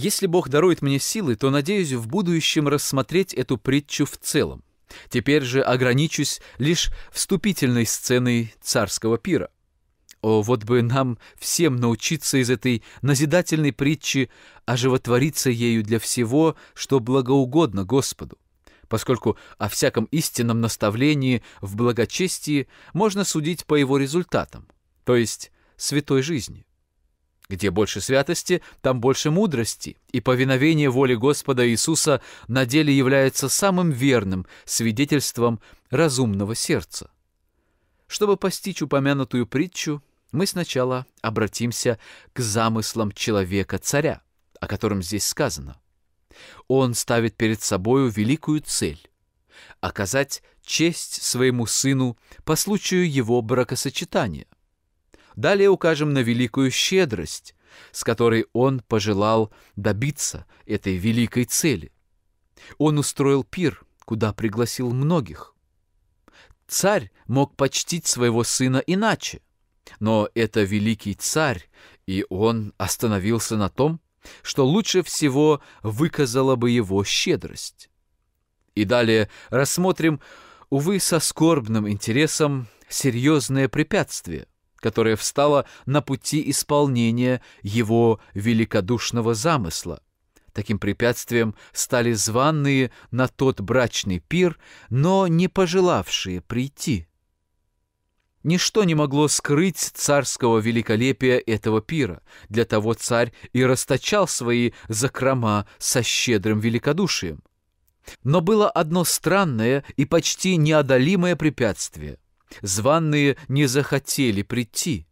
Если Бог дарует мне силы, то надеюсь в будущем рассмотреть эту притчу в целом. Теперь же ограничусь лишь вступительной сценой царского пира. О, вот бы нам всем научиться из этой назидательной притчи оживотвориться ею для всего, что благоугодно Господу, поскольку о всяком истинном наставлении в благочестии можно судить по его результатам, то есть святой жизни. Где больше святости, там больше мудрости, и повиновение воле Господа Иисуса на деле является самым верным свидетельством разумного сердца. Чтобы постичь упомянутую притчу, мы сначала обратимся к замыслам человека-царя, о котором здесь сказано. Он ставит перед собою великую цель — оказать честь своему сыну по случаю его бракосочетания — Далее укажем на великую щедрость, с которой он пожелал добиться этой великой цели. Он устроил пир, куда пригласил многих. Царь мог почтить своего сына иначе, но это великий царь, и он остановился на том, что лучше всего выказала бы его щедрость. И далее рассмотрим, увы, со скорбным интересом, серьезное препятствие – которая встала на пути исполнения его великодушного замысла. Таким препятствием стали званные на тот брачный пир, но не пожелавшие прийти. Ничто не могло скрыть царского великолепия этого пира. Для того царь и расточал свои закрома со щедрым великодушием. Но было одно странное и почти неодолимое препятствие — Званные не захотели прийти.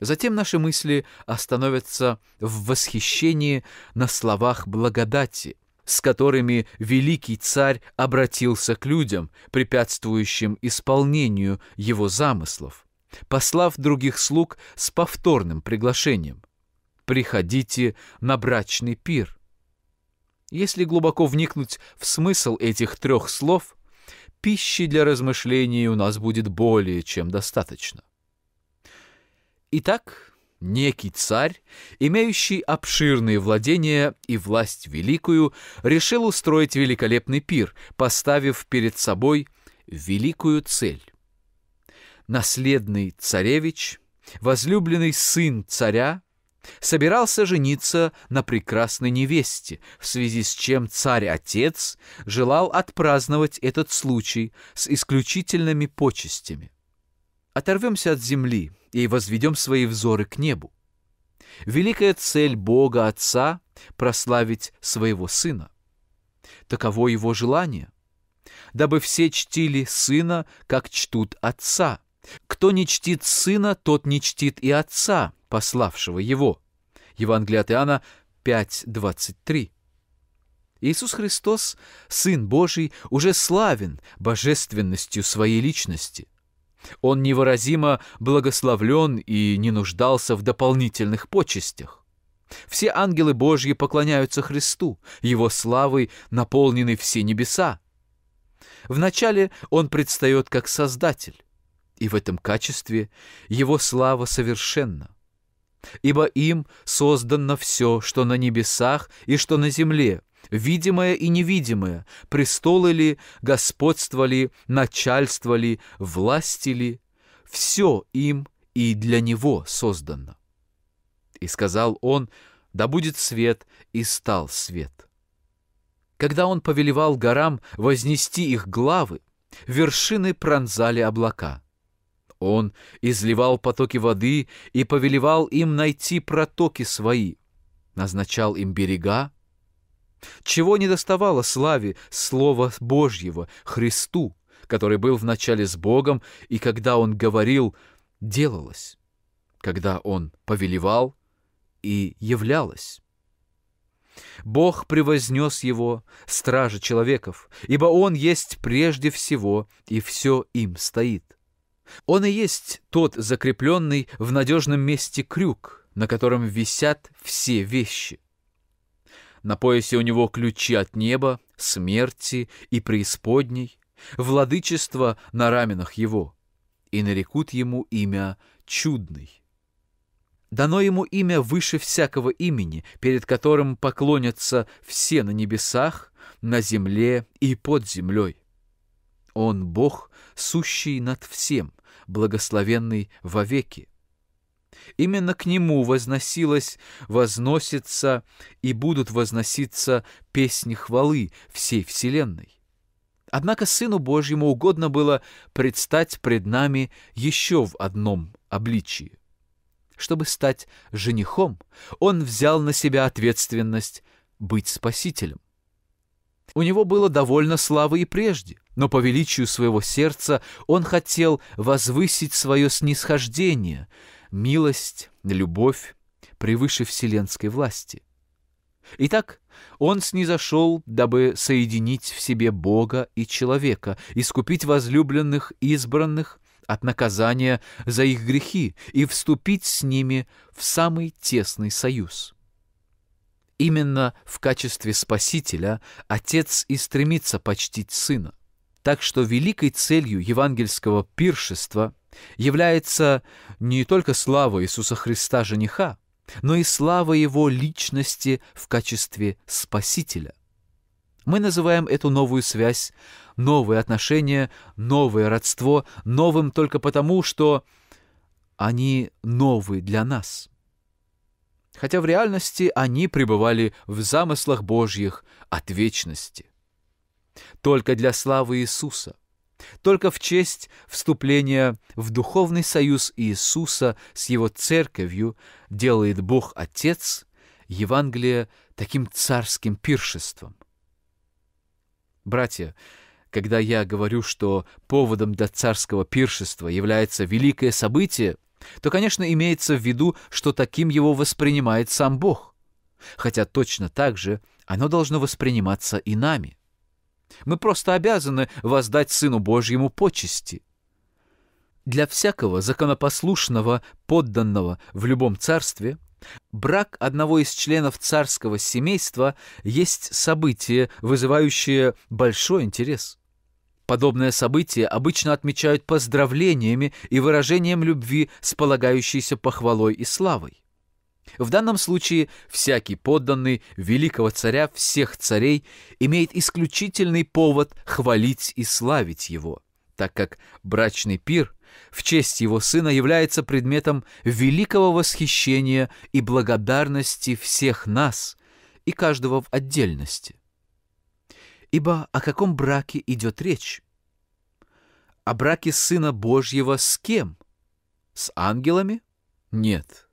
Затем наши мысли остановятся в восхищении на словах благодати, с которыми великий царь обратился к людям, препятствующим исполнению его замыслов, послав других слуг с повторным приглашением «Приходите на брачный пир». Если глубоко вникнуть в смысл этих трех слов – пищи для размышлений у нас будет более чем достаточно. Итак, некий царь, имеющий обширные владения и власть великую, решил устроить великолепный пир, поставив перед собой великую цель. Наследный царевич, возлюбленный сын царя, собирался жениться на прекрасной невесте, в связи с чем царь-отец желал отпраздновать этот случай с исключительными почестями. Оторвемся от земли и возведем свои взоры к небу. Великая цель Бога Отца — прославить своего Сына. Таково его желание, дабы все чтили Сына, как чтут Отца — кто не чтит сына, тот не чтит и отца, пославшего его. Евангелие от Иоанна 5:23. Иисус Христос, Сын Божий, уже славен божественностью своей личности. Он невыразимо благословлен и не нуждался в дополнительных почестях. Все ангелы Божьи поклоняются Христу, Его славой наполнены все небеса. Вначале Он предстает как Создатель и в этом качестве его слава совершенна. Ибо им создано все, что на небесах и что на земле, видимое и невидимое, престолы ли, господство ли, начальство ли, власти ли, все им и для него создано. И сказал он, да будет свет, и стал свет. Когда он повелевал горам вознести их главы, вершины пронзали облака — он изливал потоки воды и повелевал им найти протоки свои, назначал им берега. Чего не доставало славе Слова Божьего, Христу, который был вначале с Богом, и когда Он говорил, делалось, когда Он повелевал и являлось. Бог превознес его, стража человеков, ибо он есть прежде всего, и все им стоит. Он и есть тот закрепленный в надежном месте крюк, на котором висят все вещи. На поясе у него ключи от неба, смерти и преисподней, владычество на раменах его, и нарекут ему имя «Чудный». Дано ему имя выше всякого имени, перед которым поклонятся все на небесах, на земле и под землей. Он Бог, сущий над всем, благословенный вовеки. Именно к Нему возносилась, возносится и будут возноситься песни хвалы всей вселенной. Однако Сыну Божьему угодно было предстать пред нами еще в одном обличии. Чтобы стать женихом, Он взял на себя ответственность быть спасителем. У него было довольно славы и прежде но по величию своего сердца он хотел возвысить свое снисхождение, милость, любовь превыше вселенской власти. Итак, он снизошел, дабы соединить в себе Бога и человека, искупить возлюбленных избранных от наказания за их грехи и вступить с ними в самый тесный союз. Именно в качестве Спасителя Отец и стремится почтить Сына. Так что великой целью евангельского пиршества является не только слава Иисуса Христа жениха, но и слава Его личности в качестве Спасителя. Мы называем эту новую связь, новые отношения, новое родство новым только потому, что они новые для нас. Хотя в реальности они пребывали в замыслах Божьих от вечности только для славы Иисуса, только в честь вступления в духовный союз Иисуса с Его Церковью делает Бог Отец Евангелие таким царским пиршеством. Братья, когда я говорю, что поводом для царского пиршества является великое событие, то, конечно, имеется в виду, что таким его воспринимает сам Бог, хотя точно так же оно должно восприниматься и нами – мы просто обязаны воздать Сыну Божьему почести. Для всякого законопослушного подданного в любом царстве брак одного из членов царского семейства есть событие, вызывающее большой интерес. Подобное событие обычно отмечают поздравлениями и выражением любви с полагающейся похвалой и славой. В данном случае всякий подданный великого царя всех царей имеет исключительный повод хвалить и славить его, так как брачный пир в честь его сына является предметом великого восхищения и благодарности всех нас и каждого в отдельности. Ибо о каком браке идет речь? О браке Сына Божьего с кем? С ангелами? Нет.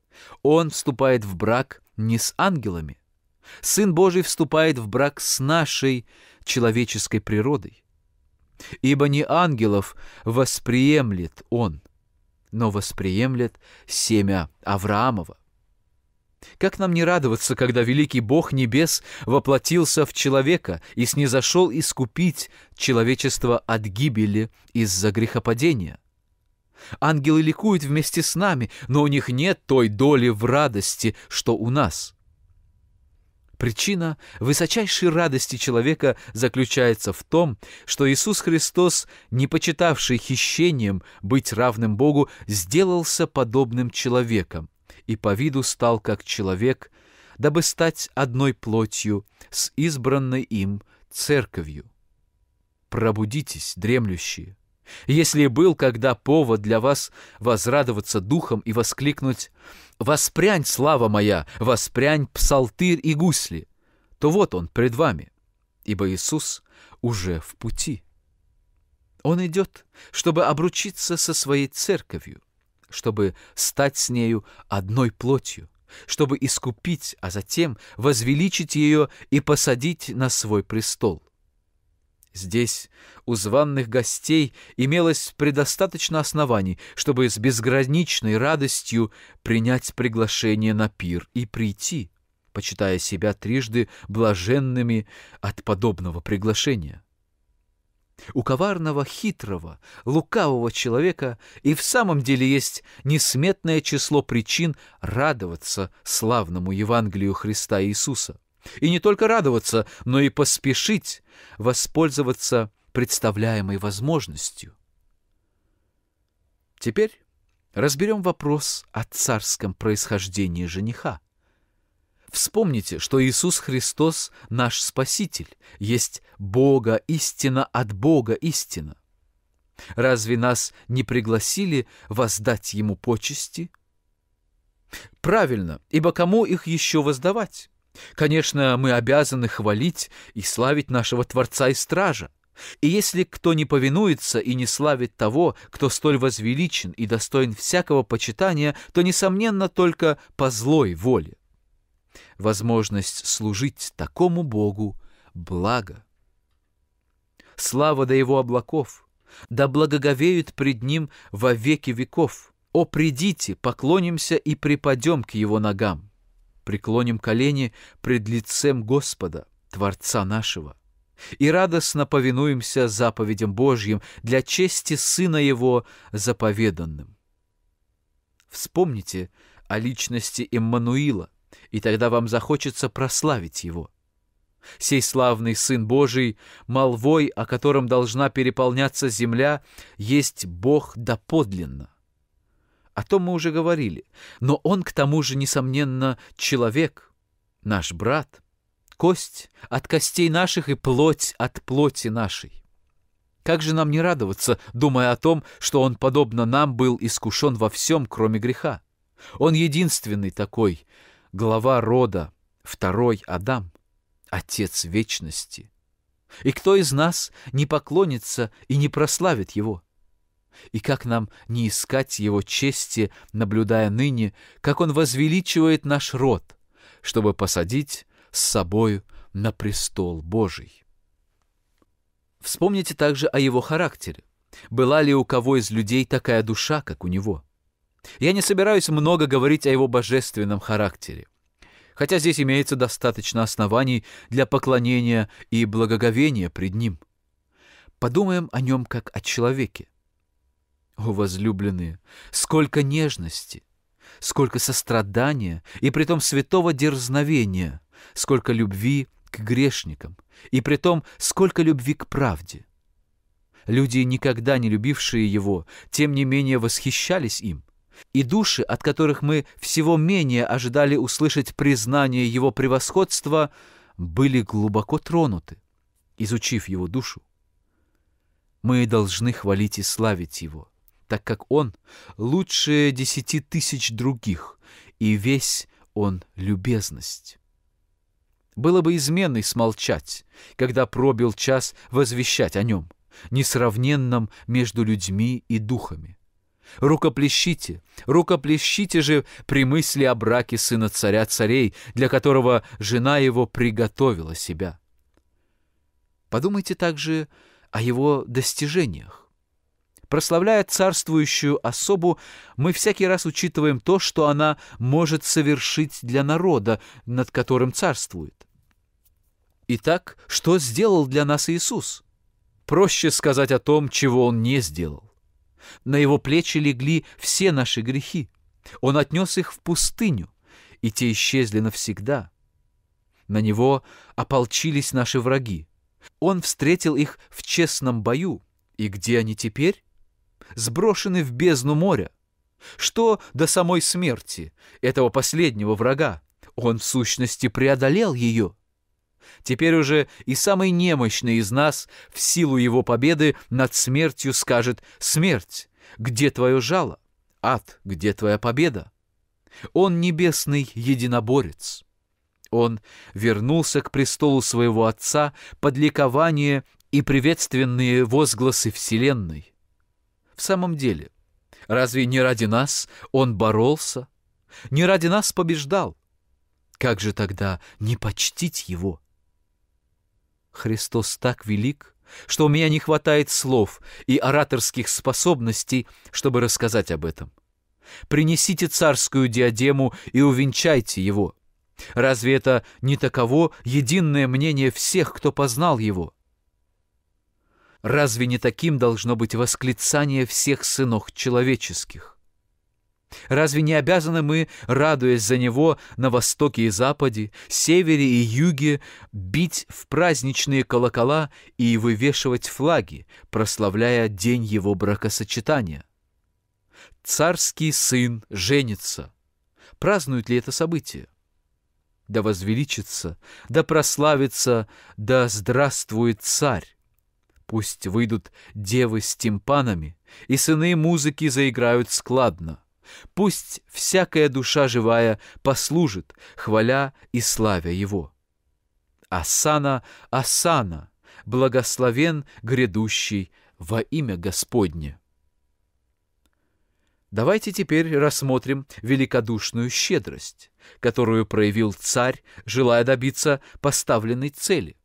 Он вступает в брак не с ангелами. Сын Божий вступает в брак с нашей человеческой природой. Ибо не ангелов восприемлет он, но восприемлет семя Авраамова. Как нам не радоваться, когда великий Бог Небес воплотился в человека и снизошел искупить человечество от гибели из-за грехопадения? Ангелы ликуют вместе с нами, но у них нет той доли в радости, что у нас. Причина высочайшей радости человека заключается в том, что Иисус Христос, не почитавший хищением быть равным Богу, сделался подобным человеком и по виду стал как человек, дабы стать одной плотью с избранной им церковью. Пробудитесь, дремлющие! Если был когда повод для вас возрадоваться духом и воскликнуть «Воспрянь, слава моя! Воспрянь, псалтырь и гусли!» то вот он пред вами, ибо Иисус уже в пути. Он идет, чтобы обручиться со своей церковью, чтобы стать с нею одной плотью, чтобы искупить, а затем возвеличить ее и посадить на свой престол. Здесь у званных гостей имелось предостаточно оснований, чтобы с безграничной радостью принять приглашение на пир и прийти, почитая себя трижды блаженными от подобного приглашения. У коварного, хитрого, лукавого человека и в самом деле есть несметное число причин радоваться славному Евангелию Христа Иисуса. И не только радоваться, но и поспешить воспользоваться представляемой возможностью. Теперь разберем вопрос о царском происхождении жениха. Вспомните, что Иисус Христос, наш Спаситель, есть Бога истина от Бога истина. Разве нас не пригласили воздать Ему почести? Правильно, ибо кому их еще воздавать? Конечно, мы обязаны хвалить и славить нашего Творца и Стража. И если кто не повинуется и не славит того, кто столь возвеличен и достоин всякого почитания, то, несомненно, только по злой воле. Возможность служить такому Богу — благо. Слава до его облаков, да благоговеют пред ним во веки веков. О, придите, поклонимся и припадем к его ногам преклоним колени пред лицем Господа, Творца нашего, и радостно повинуемся заповедям Божьим для чести Сына Его заповеданным. Вспомните о личности Иммануила и тогда вам захочется прославить Его. Сей славный Сын Божий, молвой, о котором должна переполняться земля, есть Бог доподлинно. О том мы уже говорили. Но он, к тому же, несомненно, человек, наш брат. Кость от костей наших и плоть от плоти нашей. Как же нам не радоваться, думая о том, что он, подобно нам, был искушен во всем, кроме греха? Он единственный такой, глава рода, второй Адам, отец вечности. И кто из нас не поклонится и не прославит его? — и как нам не искать его чести, наблюдая ныне, как он возвеличивает наш род, чтобы посадить с собою на престол Божий. Вспомните также о его характере. Была ли у кого из людей такая душа, как у него? Я не собираюсь много говорить о его божественном характере хотя здесь имеется достаточно оснований для поклонения и благоговения пред Ним. Подумаем о Нем как о человеке. О, возлюбленные, сколько нежности, сколько сострадания и притом святого дерзновения, сколько любви к грешникам и притом сколько любви к правде. Люди, никогда не любившие его, тем не менее восхищались им, и души, от которых мы всего менее ожидали услышать признание его превосходства, были глубоко тронуты, изучив его душу. Мы должны хвалить и славить его, так как он лучше десяти тысяч других, и весь он любезность. Было бы изменой смолчать, когда пробил час возвещать о нем, несравненном между людьми и духами. Рукоплещите, рукоплещите же при мысли о браке сына царя царей, для которого жена его приготовила себя. Подумайте также о его достижениях. Прославляя царствующую особу, мы всякий раз учитываем то, что она может совершить для народа, над которым царствует. Итак, что сделал для нас Иисус? Проще сказать о том, чего Он не сделал. На Его плечи легли все наши грехи. Он отнес их в пустыню, и те исчезли навсегда. На Него ополчились наши враги. Он встретил их в честном бою. И где они теперь? сброшены в бездну моря. Что до самой смерти этого последнего врага? Он, в сущности, преодолел ее. Теперь уже и самый немощный из нас в силу его победы над смертью скажет «Смерть, где твое жало? Ад, где твоя победа?» Он небесный единоборец. Он вернулся к престолу своего отца под ликование и приветственные возгласы Вселенной в самом деле? Разве не ради нас он боролся? Не ради нас побеждал? Как же тогда не почтить его? Христос так велик, что у меня не хватает слов и ораторских способностей, чтобы рассказать об этом. Принесите царскую диадему и увенчайте его. Разве это не таково единое мнение всех, кто познал его? — Разве не таким должно быть восклицание всех сынов человеческих? Разве не обязаны мы, радуясь за него, на востоке и западе, севере и юге, бить в праздничные колокола и вывешивать флаги, прославляя день его бракосочетания? Царский сын женится. Празднуют ли это событие? Да возвеличится, да прославится, да здравствует царь! Пусть выйдут девы с тимпанами, и сыны музыки заиграют складно. Пусть всякая душа живая послужит, хваля и славя его. Асана, Асана, благословен грядущий во имя Господне. Давайте теперь рассмотрим великодушную щедрость, которую проявил царь, желая добиться поставленной цели.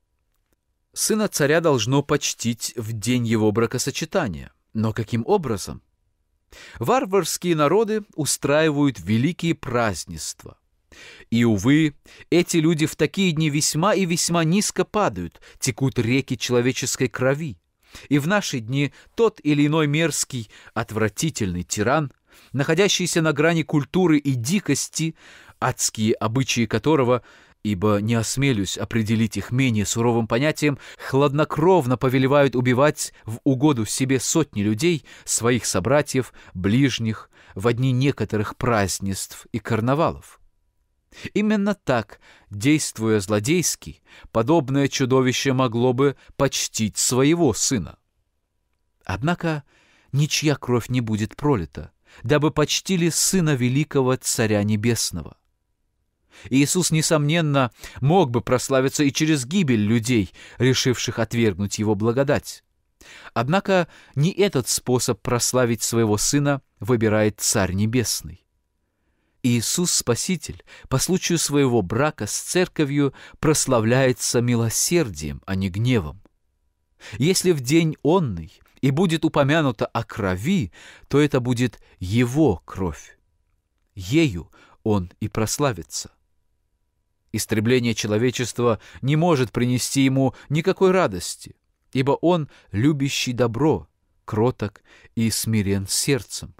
Сына царя должно почтить в день его бракосочетания. Но каким образом? Варварские народы устраивают великие празднества. И, увы, эти люди в такие дни весьма и весьма низко падают, текут реки человеческой крови. И в наши дни тот или иной мерзкий, отвратительный тиран, находящийся на грани культуры и дикости, адские обычаи которого – ибо не осмелюсь определить их менее суровым понятием, хладнокровно повелевают убивать в угоду себе сотни людей, своих собратьев, ближних, в одни некоторых празднеств и карнавалов. Именно так, действуя злодейски, подобное чудовище могло бы почтить своего сына. Однако ничья кровь не будет пролита, дабы почтили сына великого царя небесного. Иисус, несомненно, мог бы прославиться и через гибель людей, решивших отвергнуть его благодать. Однако не этот способ прославить своего Сына выбирает Царь Небесный. Иисус Спаситель по случаю своего брака с церковью прославляется милосердием, а не гневом. Если в день онный и будет упомянуто о крови, то это будет его кровь. Ею он и прославится. Истребление человечества не может принести ему никакой радости, ибо он любящий добро, кроток и смирен сердцем.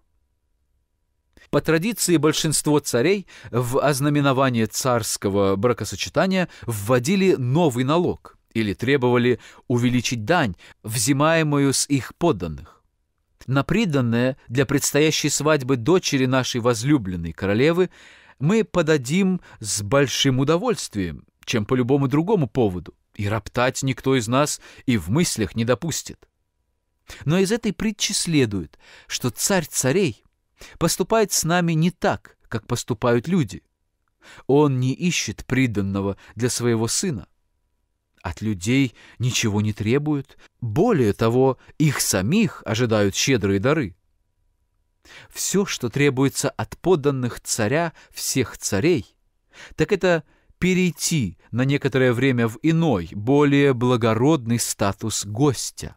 По традиции большинство царей в ознаменование царского бракосочетания вводили новый налог или требовали увеличить дань, взимаемую с их подданных. На приданное для предстоящей свадьбы дочери нашей возлюбленной королевы – мы подадим с большим удовольствием, чем по любому другому поводу, и роптать никто из нас и в мыслях не допустит. Но из этой притчи следует, что царь царей поступает с нами не так, как поступают люди. Он не ищет приданного для своего сына. От людей ничего не требует, более того, их самих ожидают щедрые дары. Все, что требуется от подданных царя всех царей, так это перейти на некоторое время в иной, более благородный статус гостя.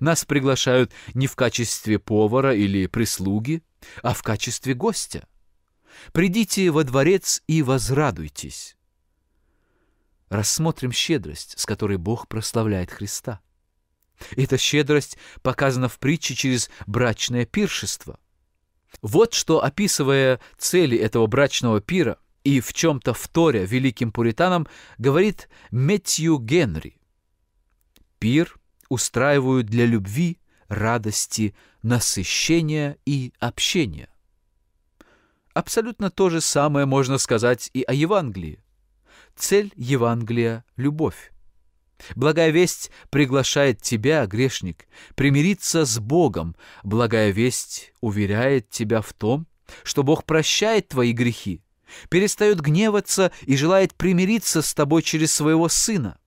Нас приглашают не в качестве повара или прислуги, а в качестве гостя. Придите во дворец и возрадуйтесь. Рассмотрим щедрость, с которой Бог прославляет Христа. Эта щедрость показана в притче через брачное пиршество. Вот что, описывая цели этого брачного пира и в чем-то вторя великим пуританам, говорит Мэтью Генри. Пир устраивают для любви, радости, насыщения и общения. Абсолютно то же самое можно сказать и о Евангелии. Цель Евангелия – любовь. Благая весть приглашает тебя, грешник, примириться с Богом. Благая весть уверяет тебя в том, что Бог прощает твои грехи, перестает гневаться и желает примириться с тобой через своего Сына.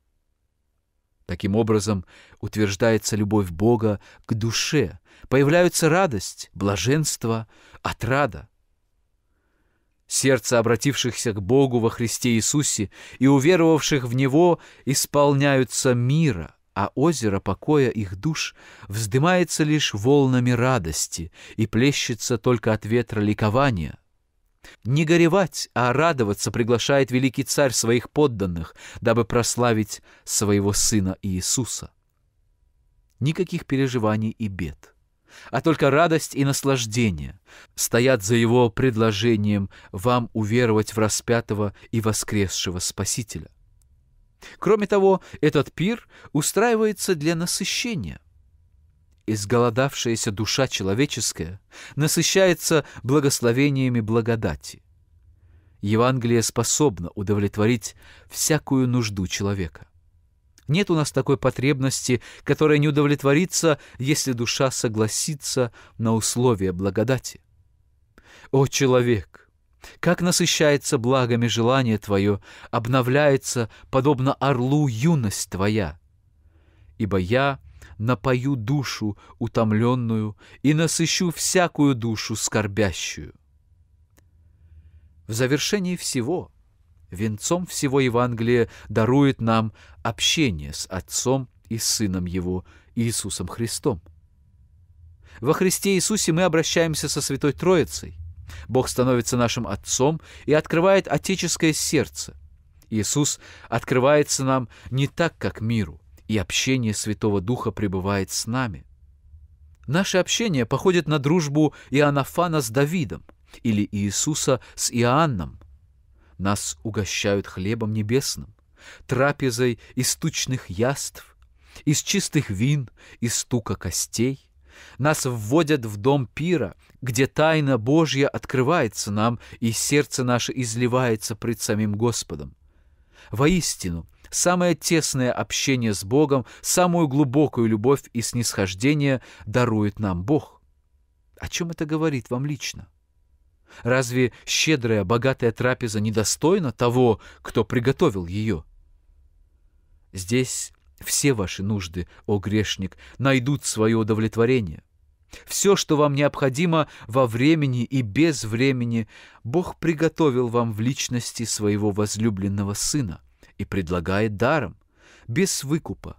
Таким образом утверждается любовь Бога к душе, появляются радость, блаженство, отрада — Сердца обратившихся к Богу во Христе Иисусе и уверовавших в Него исполняются мира, а озеро покоя их душ вздымается лишь волнами радости и плещется только от ветра ликования. Не горевать, а радоваться приглашает великий царь своих подданных, дабы прославить своего сына Иисуса. Никаких переживаний и бед — а только радость и наслаждение стоят за его предложением вам уверовать в распятого и воскресшего Спасителя. Кроме того, этот пир устраивается для насыщения. Изголодавшаяся душа человеческая насыщается благословениями благодати. Евангелие способно удовлетворить всякую нужду человека. Нет у нас такой потребности, которая не удовлетворится, если душа согласится на условия благодати. О человек! Как насыщается благами желание твое, обновляется, подобно орлу, юность твоя! Ибо я напою душу утомленную и насыщу всякую душу скорбящую. В завершении всего — венцом всего Евангелия дарует нам общение с Отцом и Сыном Его, Иисусом Христом. Во Христе Иисусе мы обращаемся со Святой Троицей. Бог становится нашим Отцом и открывает отеческое сердце. Иисус открывается нам не так, как миру, и общение Святого Духа пребывает с нами. Наше общение походит на дружбу Иоаннафана с Давидом или Иисуса с Иоанном – нас угощают хлебом небесным, трапезой из тучных яств, из чистых вин, из стука костей. Нас вводят в дом пира, где тайна Божья открывается нам, и сердце наше изливается пред самим Господом. Воистину, самое тесное общение с Богом, самую глубокую любовь и снисхождение дарует нам Бог. О чем это говорит вам лично? Разве щедрая, богатая трапеза недостойна того, кто приготовил ее? Здесь все ваши нужды, о грешник, найдут свое удовлетворение. Все, что вам необходимо во времени и без времени, Бог приготовил вам в личности своего возлюбленного Сына и предлагает даром, без выкупа.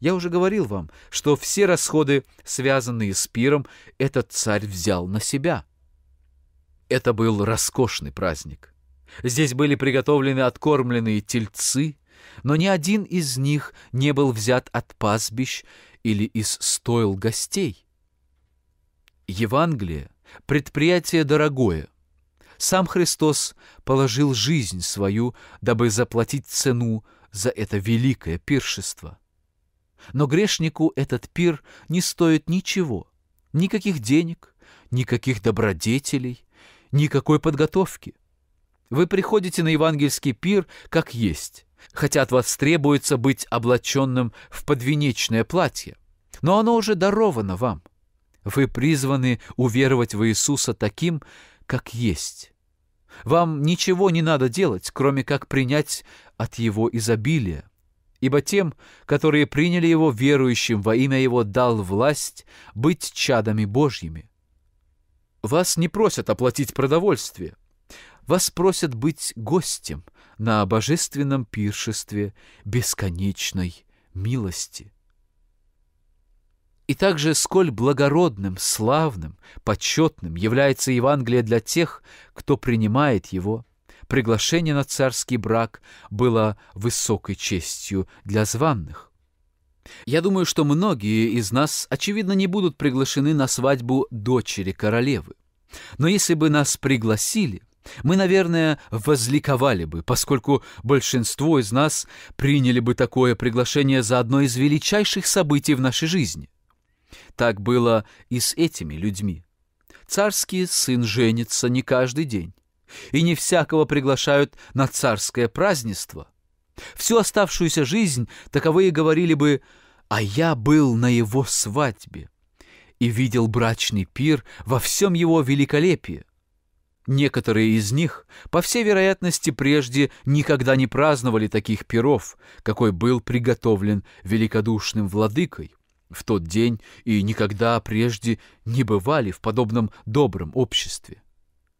Я уже говорил вам, что все расходы, связанные с пиром, этот царь взял на себя – это был роскошный праздник. Здесь были приготовлены откормленные тельцы, но ни один из них не был взят от пастбищ или из стоил гостей. Евангелие — предприятие дорогое. Сам Христос положил жизнь свою, дабы заплатить цену за это великое пиршество. Но грешнику этот пир не стоит ничего, никаких денег, никаких добродетелей, никакой подготовки. Вы приходите на евангельский пир как есть, хотя от вас требуется быть облаченным в подвенечное платье, но оно уже даровано вам. Вы призваны уверовать в Иисуса таким, как есть. Вам ничего не надо делать, кроме как принять от Его изобилия. Ибо тем, которые приняли Его верующим во имя Его, дал власть быть чадами Божьими – вас не просят оплатить продовольствие. Вас просят быть гостем на божественном пиршестве бесконечной милости. И также сколь благородным, славным, почетным является Евангелие для тех, кто принимает его. Приглашение на царский брак было высокой честью для званных. Я думаю, что многие из нас, очевидно, не будут приглашены на свадьбу дочери королевы. Но если бы нас пригласили, мы, наверное, возликовали бы, поскольку большинство из нас приняли бы такое приглашение за одно из величайших событий в нашей жизни. Так было и с этими людьми. Царский сын женится не каждый день, и не всякого приглашают на царское празднество, Всю оставшуюся жизнь таковые говорили бы «А я был на его свадьбе» и видел брачный пир во всем его великолепии. Некоторые из них, по всей вероятности, прежде никогда не праздновали таких пиров, какой был приготовлен великодушным владыкой в тот день и никогда прежде не бывали в подобном добром обществе.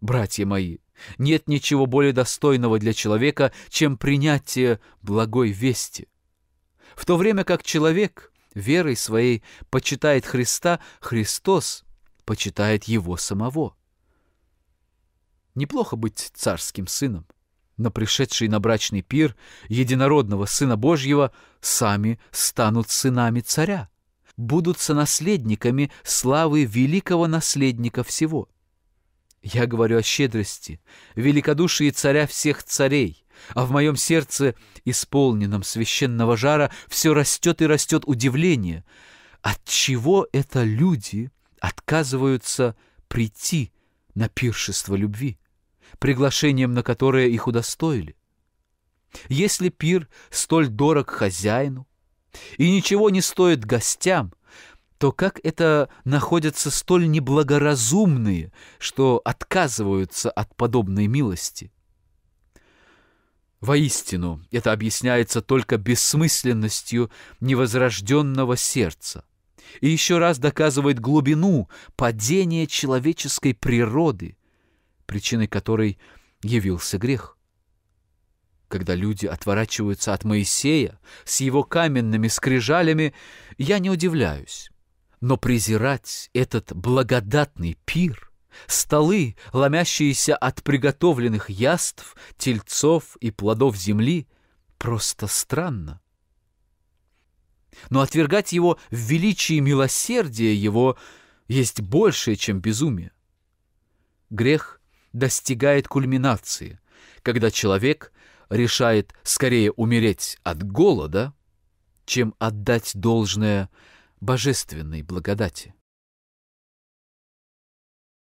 Братья мои, нет ничего более достойного для человека, чем принятие благой вести. В то время как человек верой своей почитает Христа, Христос почитает его самого. Неплохо быть царским сыном, но пришедший на брачный пир единородного Сына Божьего сами станут сынами царя, будут сонаследниками славы великого наследника всего — я говорю о щедрости, великодушии царя всех царей, а в моем сердце, исполненном священного жара, все растет и растет удивление. От чего это люди отказываются прийти на пиршество любви, приглашением на которое их удостоили? Если пир столь дорог хозяину и ничего не стоит гостям — то как это находятся столь неблагоразумные, что отказываются от подобной милости? Воистину, это объясняется только бессмысленностью невозрожденного сердца и еще раз доказывает глубину падения человеческой природы, причиной которой явился грех. Когда люди отворачиваются от Моисея с его каменными скрижалями, я не удивляюсь. Но презирать этот благодатный пир, столы, ломящиеся от приготовленных яств, тельцов и плодов земли, просто странно. Но отвергать его в величии милосердия его есть большее, чем безумие. Грех достигает кульминации, когда человек решает скорее умереть от голода, чем отдать должное – божественной благодати.